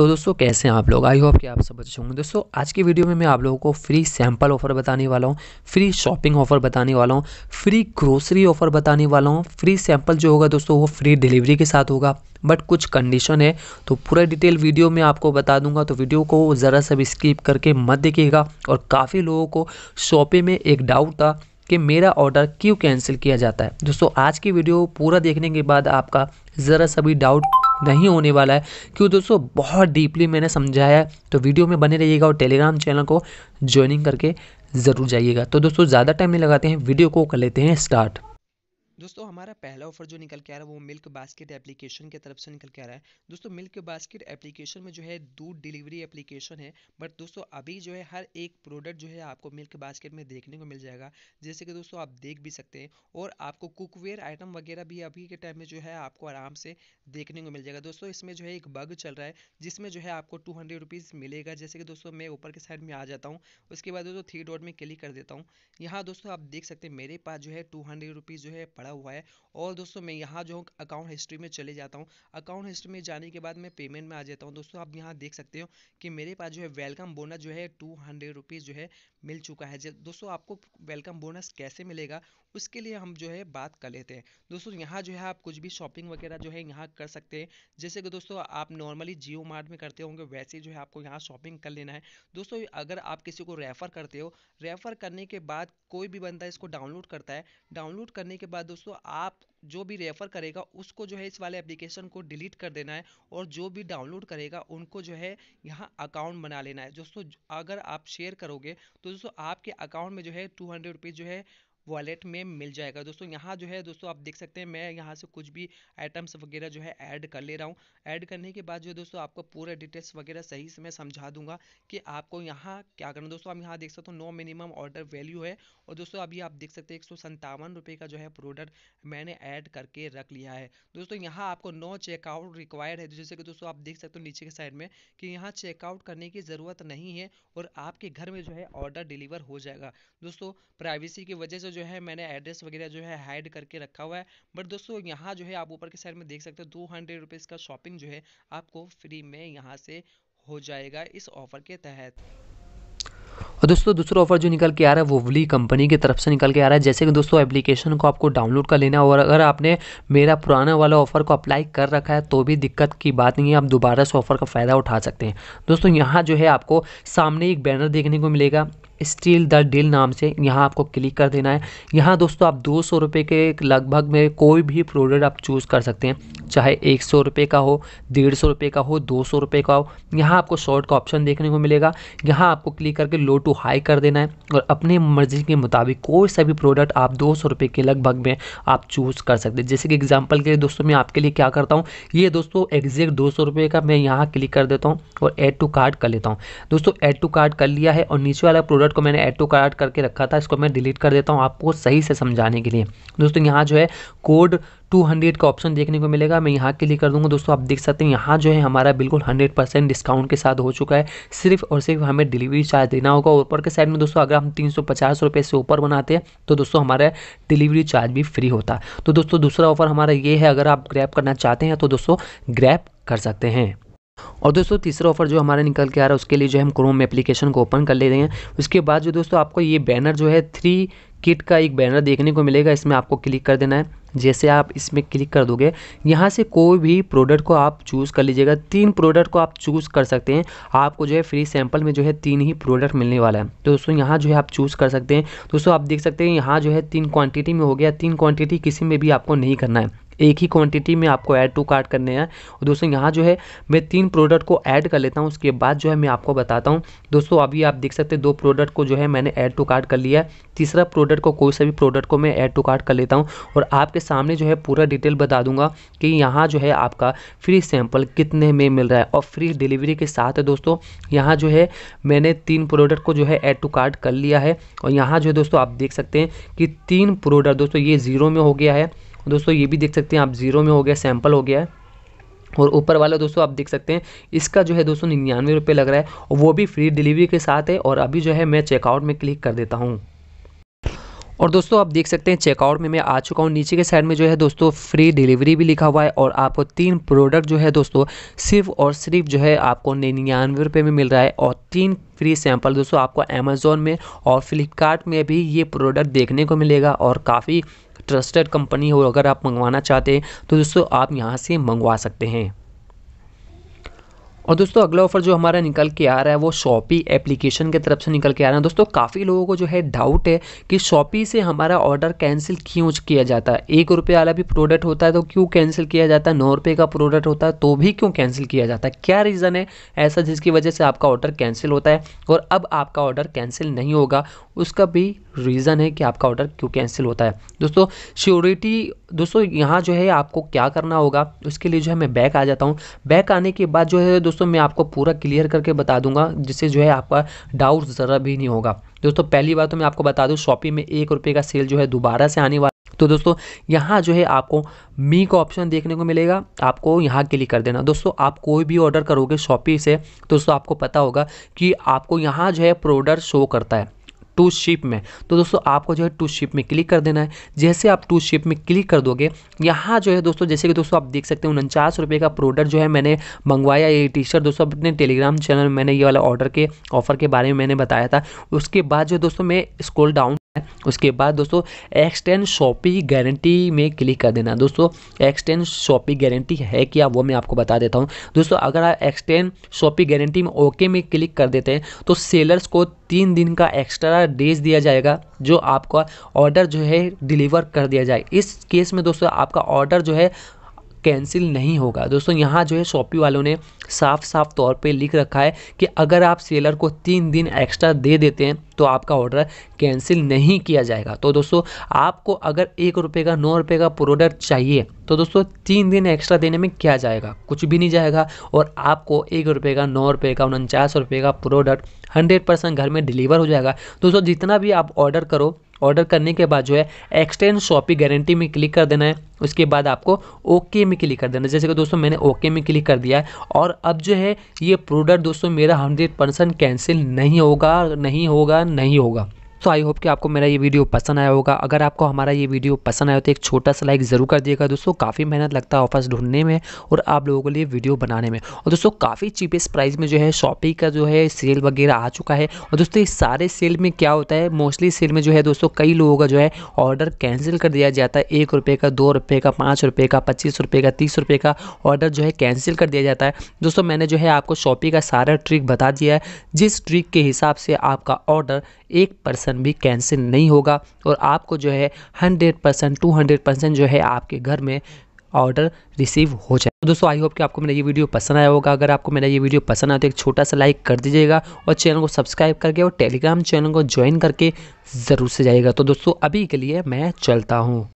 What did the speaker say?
तो दोस्तों कैसे हैं आप लोग आई होप कि आप सब अच्छे होंगे दोस्तों आज की वीडियो में मैं आप लोगों को फ्री सैंपल ऑफर बताने वाला हूँ फ्री शॉपिंग ऑफर बताने वाला हूँ फ्री ग्रोसरी ऑफर बताने वाला हूँ फ्री सैंपल जो होगा दोस्तों वो फ्री डिलीवरी के साथ होगा बट कुछ कंडीशन है तो पूरा डिटेल वीडियो में आपको बता दूंगा तो वीडियो को ज़रा सब स्कीप स्किप करके मत देखिएगा और काफ़ी लोगों को शॉपिंग में एक डाउट था कि मेरा ऑर्डर क्यों कैंसिल किया जाता है दोस्तों आज की वीडियो पूरा देखने के बाद आपका ज़रा सा भी डाउट नहीं होने वाला है क्यों दोस्तों बहुत डीपली मैंने समझाया है तो वीडियो में बने रहिएगा और टेलीग्राम चैनल को ज्वाइनिंग करके ज़रूर जाइएगा तो दोस्तों ज़्यादा टाइम नहीं लगाते हैं वीडियो को कर लेते हैं स्टार्ट दोस्तों हमारा पहला ऑफर जो निकल के आ रहा है वो मिल्क बास्केट एप्लीकेशन की तरफ से निकल के आ रहा है दोस्तों मिल्क बास्केट एप्लीकेशन में जो है दूध डिलीवरी एप्लीकेशन है बट दोस्तों अभी जो है हर एक प्रोडक्ट जो है आपको मिल्क बास्केट में देखने को मिल जाएगा जैसे कि दोस्तों आप देख भी सकते हैं और आपको कुकवेयर आइटम वगैरह भी अभी के टाइम में जो है आपको आराम से देखने को मिल जाएगा दोस्तों इसमें जो है एक बग चल रहा है जिसमें जो है आपको टू हंड्रेड रुपीज़ मिलेगा जैसे कि दोस्तों मैं ऊपर के साइड में आ जाता हूँ उसके बाद दोस्तों थ्री डॉट में क्लिक कर देता हूँ यहाँ दोस्तों आप देख सकते हैं मेरे पास जो है टू हंड्रेड रुपीज़ जो है पड़ा डाला हुआ है और दोस्तों मैं यहाँ जो अकाउंट हिस्ट्री में चले जाता हूँ अकाउंट हिस्ट्री में जाने के बाद मैं पेमेंट में आ जाता हूँ दोस्तों आप यहाँ देख सकते हो कि मेरे पास जो है वेलकम बोनस जो है टू हंड्रेड रुपीज़ जो है मिल चुका है दोस्तों आपको वेलकम बोनस कैसे मिलेगा उसके लिए हम जो है बात कर लेते हैं दोस्तों यहाँ जो है आप कुछ भी शॉपिंग वगैरह जो है यहाँ कर सकते हैं जैसे कि दोस्तों आप नॉर्मली जियो मार्ट में करते होंगे वैसे जो है आपको यहाँ शॉपिंग कर लेना है दोस्तों अगर आप किसी को रेफ़र करते हो रेफ़र करने के बाद कोई भी बंदा इसको डाउनलोड करता है डाउनलोड करने के बाद दोस्तों दोस्तों आप जो भी रेफ़र करेगा उसको जो है इस वाले एप्लीकेशन को डिलीट कर देना है और जो भी डाउनलोड करेगा उनको जो है यहाँ अकाउंट बना लेना है दोस्तों अगर आप शेयर करोगे तो दोस्तों आपके अकाउंट में जो है टू हंड्रेड रुपीज़ जो है वॉलेट में मिल जाएगा दोस्तों यहाँ जो है दोस्तों आप देख सकते हैं मैं यहाँ से कुछ भी आइटम्स वगैरह जो है ऐड कर ले रहा हूँ ऐड करने के बाद जो है दोस्तों आपको पूरा डिटेल्स वगैरह सही से मैं समझा दूंगा कि आपको यहाँ क्या करना दोस्तों आप यहाँ देख सकते हो नो मिनिमम ऑर्डर वैल्यू है और दोस्तों अभी आप देख सकते हैं एक सौ का जो है प्रोडक्ट मैंने ऐड करके रख लिया है दोस्तों यहाँ आपको नो चेकआउट रिक्वायर्ड है जैसे कि दोस्तों आप देख सकते हो नीचे के साइड में कि यहाँ चेकआउट करने की ज़रूरत नहीं है और आपके घर में जो है ऑर्डर डिलीवर हो जाएगा दोस्तों प्राइवेसी की वजह से जो जो है मैंने एड्रेस वगैरह जो है हाइड करके रखा हुआ है बट दोस्तों यहाँ जो है आप ऊपर के साइड में देख सकते हो दो हंड्रेड रुपीज़ का शॉपिंग जो है आपको फ्री में यहाँ से हो जाएगा इस ऑफ़र के तहत और दोस्तों दूसरा ऑफर जो निकल के आ रहा है वो वली कंपनी की तरफ से निकल के आ रहा है जैसे कि दोस्तों एप्लीकेशन को आपको डाउनलोड कर लेना और अगर आपने मेरा पुराना वाला ऑफर को अप्लाई कर रखा है तो भी दिक्कत की बात नहीं है आप दोबारा से ऑफर का फ़ायदा उठा सकते हैं दोस्तों यहाँ जो है आपको सामने एक बैनर देखने को मिलेगा स्टील द डील नाम से यहाँ आपको क्लिक कर देना है यहाँ दोस्तों आप दो सौ रुपये के लगभग में कोई भी प्रोडक्ट आप चूज़ कर सकते हैं चाहे एक सौ रुपये का हो डेढ़ सौ रुपये का हो दो सौ रुपये का हो यहाँ आपको शॉर्ट का ऑप्शन देखने को मिलेगा यहाँ आपको क्लिक करके लो टू हाई कर देना है और अपनी मर्ज़ी के मुताबिक कोई सा भी प्रोडक्ट आप दो सौ रुपये के लगभग में आप चूज़ कर सकते हैं जैसे कि एग्जाम्पल के दोस्तों मैं आपके लिए क्या करता हूँ ये दोस्तों एग्जैक्ट दो सौ रुपये का मैं यहाँ क्लिक कर देता हूँ और एड टू कार्ड कर लेता हूँ दोस्तों एड टू कार्ड कर लिया है और नीचे वाला प्रोडक्ट वर्ड को मैंने ऐड टू कार्ट करके रखा था इसको मैं डिलीट कर देता हूँ आपको सही से समझाने के लिए दोस्तों यहाँ जो है कोड 200 का ऑप्शन देखने को मिलेगा मैं यहाँ के लिए कर दूंगा दोस्तों आप देख सकते हैं यहाँ जो है हमारा बिल्कुल 100 परसेंट डिस्काउंट के साथ हो चुका है सिर्फ और सिर्फ हमें डिलीवरी चार्ज देना होगा ऊपर के साइड में दोस्तों अगर हम तीन रुपए से ऊपर बनाते हैं तो दोस्तों हमारा डिलीवरी चार्ज भी फ्री होता है तो दोस्तों दूसरा ऑफर हमारा ये है अगर आप ग्रैप करना चाहते हैं तो दोस्तों ग्रैप कर सकते हैं और दोस्तों तीसरा ऑफर जो हमारा निकल के आ रहा है उसके लिए जो है हम क्रोम एप्लीकेशन को ओपन कर ले रहे हैं उसके बाद जो दोस्तों आपको ये बैनर जो है थ्री किट का एक बैनर देखने को मिलेगा इसमें आपको क्लिक कर देना है जैसे आप इसमें क्लिक कर दोगे यहाँ से कोई भी प्रोडक्ट को आप चूज़ कर लीजिएगा तीन प्रोडक्ट को आप चूज़ कर सकते हैं आपको जो है फ्री सैंपल में जो है तीन ही प्रोडक्ट मिलने वाला है तो दोस्तों यहाँ जो है आप चूज़ कर सकते हैं दोस्तों आप देख सकते हैं यहाँ जो है तीन क्वांटिटी में हो गया तीन क्वांटिटी किसी में भी आपको नहीं करना है एक ही क्वांटिटी में आपको ऐड टू कार्ट करने हैं और दोस्तों यहाँ जो है मैं तीन प्रोडक्ट को ऐड कर लेता हूँ उसके बाद जो है मैं आपको बताता हूँ दोस्तों अभी आप देख सकते हैं दो प्रोडक्ट को जो है मैंने ऐड टू कार्ट कर लिया है तीसरा प्रोडक्ट को कोई सा भी प्रोडक्ट को मैं ऐड टू कार्ट कर लेता हूँ और आपके सामने जो है पूरा डिटेल बता दूंगा कि यहाँ जो है आपका फ्री सैंपल कितने में मिल रहा है और फ्री डिलीवरी के साथ है दोस्तों यहाँ जो है मैंने तीन प्रोडक्ट को जो है ऐड टू कार्ट कर लिया है और यहाँ जो है दोस्तों आप देख सकते हैं कि तीन प्रोडक्ट दोस्तों ये ज़ीरो में हो गया है दोस्तों ये भी देख सकते हैं आप ज़ीरो में हो गया सैम्पल हो गया है और ऊपर वाला दोस्तों आप देख सकते हैं इसका जो है दोस्तों निन्यानवे रुपये लग रहा है और वो भी फ्री डिलीवरी के साथ है और अभी जो है मैं चेकआउट में क्लिक कर देता हूँ और दोस्तों आप देख सकते हैं चेकआउट में मैं आ चुका हूँ नीचे के साइड में जो है दोस्तों फ्री डिलीवरी भी लिखा हुआ है और आपको तीन प्रोडक्ट जो है दोस्तों सिर्फ और सिर्फ जो है आपको निन्यानवे रुपये में मिल रहा है और तीन फ्री सैंपल दोस्तों आपको अमेज़ोन में और फ्लिपकार्ट में भी ये प्रोडक्ट देखने को मिलेगा और काफ़ी ट्रस्टेड कंपनी हो अगर आप मंगवाना चाहते हैं तो दोस्तों आप यहाँ से मंगवा सकते हैं और दोस्तों अगला ऑफर जो हमारा निकल के आ रहा है वो शॉपी एप्लीकेशन के तरफ से निकल के आ रहा है दोस्तों काफ़ी लोगों को जो है डाउट है कि शॉपी से हमारा ऑर्डर कैंसिल क्यों किया जाता है एक रुपये वाला भी प्रोडक्ट होता है तो क्यों कैंसिल किया जाता है नौ रुपये का प्रोडक्ट होता है तो भी क्यों कैंसिल किया जाता है क्या रीज़न है ऐसा जिसकी वजह से आपका ऑर्डर कैंसिल होता है और अब आपका ऑर्डर कैंसिल नहीं होगा उसका भी रीज़न है कि आपका ऑर्डर क्यों कैंसिल होता है दोस्तों श्योरिटी दोस्तों यहाँ जो है आपको क्या करना होगा उसके लिए जो है मैं बैक आ जाता हूँ बैक आने के बाद जो है दोस्तों मैं आपको पूरा क्लियर करके बता दूंगा जिससे जो है आपका डाउट ज़रा भी नहीं होगा दोस्तों पहली बार तो मैं आपको बता दूँ शॉपिंग में एक रुपये का सेल जो है दोबारा से आने वाला तो दोस्तों यहाँ जो है आपको मी का ऑप्शन देखने को मिलेगा आपको यहाँ क्लिक कर देना दोस्तों आप कोई भी ऑर्डर करोगे शॉपी से दोस्तों आपको पता होगा कि आपको यहाँ जो है प्रोडक्ट शो करता है टू शिप में तो दोस्तों आपको जो है टू शिप में क्लिक कर देना है जैसे आप टू शिप में क्लिक कर दोगे यहाँ जो है दोस्तों जैसे कि दोस्तों आप देख सकते हैं उनचास रुपये का प्रोडक्ट जो है मैंने मंगवाया ये टी शर्ट दोस्तों अपने टेलीग्राम चैनल में मैंने ये वाला ऑर्डर के ऑफर के बारे में मैंने बताया था उसके बाद जो दोस्तों मैं स्कोल डाउन उसके बाद दोस्तों एक्सटेंड शॉपी गारंटी में क्लिक कर देना दोस्तों एक्सटेंड शॉपी गारंटी है क्या वो मैं आपको बता देता हूँ दोस्तों अगर आप एक्सटेंड शॉपी गारंटी में ओके में क्लिक कर देते हैं तो सेलर्स को तीन दिन का एक्स्ट्रा डेज दिया जाएगा जो आपका ऑर्डर जो है डिलीवर कर दिया जाए इस केस में दोस्तों आपका ऑर्डर जो है कैंसिल नहीं होगा दोस्तों यहाँ जो है शॉपी वालों ने साफ साफ तौर पे लिख रखा है कि अगर आप सेलर को तीन दिन एक्स्ट्रा दे देते हैं तो आपका ऑर्डर कैंसिल नहीं किया जाएगा तो दोस्तों आपको अगर एक रुपये का नौ रुपये का प्रोडक्ट चाहिए तो दोस्तों तीन दिन एक्स्ट्रा देने में क्या जाएगा कुछ भी नहीं जाएगा और आपको एक रुपये का नौ रुपये का उनचास रुपये का प्रोडक्ट हंड्रेड परसेंट घर में डिलीवर हो जाएगा दोस्तों जितना भी आप ऑर्डर करो ऑर्डर करने के बाद जो है एक्सटेंड शॉपिंग गारंटी में क्लिक कर देना है उसके बाद आपको ओके में क्लिक कर देना जैसे कि दोस्तों मैंने ओके में क्लिक कर दिया है और अब जो है ये प्रोडक्ट दोस्तों मेरा हंड्रेड परसेंट कैंसिल नहीं होगा नहीं होगा नहीं होगा सो आई होप कि आपको मेरा ये वीडियो पसंद आया होगा अगर आपको हमारा ये वीडियो पसंद आया तो एक छोटा सा लाइक ज़रूर कर दिएगा दोस्तों काफ़ी मेहनत लगता है ऑफर्स ढूंढने में और आप लोगों के लिए वीडियो बनाने में और दोस्तों काफ़ी चीपेस्ट प्राइस में जो है शॉपिंग का जो है सेल वगैरह आ चुका है और दोस्तों इस सारे सेल में क्या होता है मोस्टली सेल में जो है दोस्तों कई लोगों का जो है ऑर्डर कैंसिल कर दिया जाता है एक रुपये का दो रुपये का पाँच रुपये का पच्चीस रुपये का तीस रुपये का ऑर्डर जो है कैंसिल कर दिया जाता है दोस्तों मैंने जो है आपको शॉपिंग का सारा ट्रिक बता दिया है जिस ट्रिक के हिसाब से आपका ऑर्डर एक परसेंट ऑपरेशन भी कैंसिल नहीं होगा और आपको जो है hundred percent to hundred percent जो है आपके घर में ऑर्डर रिसीव हो जाए तो दोस्तों आई होप कि आपको मेरा ये वीडियो पसंद आया होगा अगर आपको मेरा ये वीडियो पसंद आया तो एक छोटा सा लाइक कर दीजिएगा और चैनल को सब्सक्राइब करके और टेलीग्राम चैनल को ज्वाइन करके ज़रूर से जाइएगा तो दोस्तों अभी के लिए मैं चलता हूँ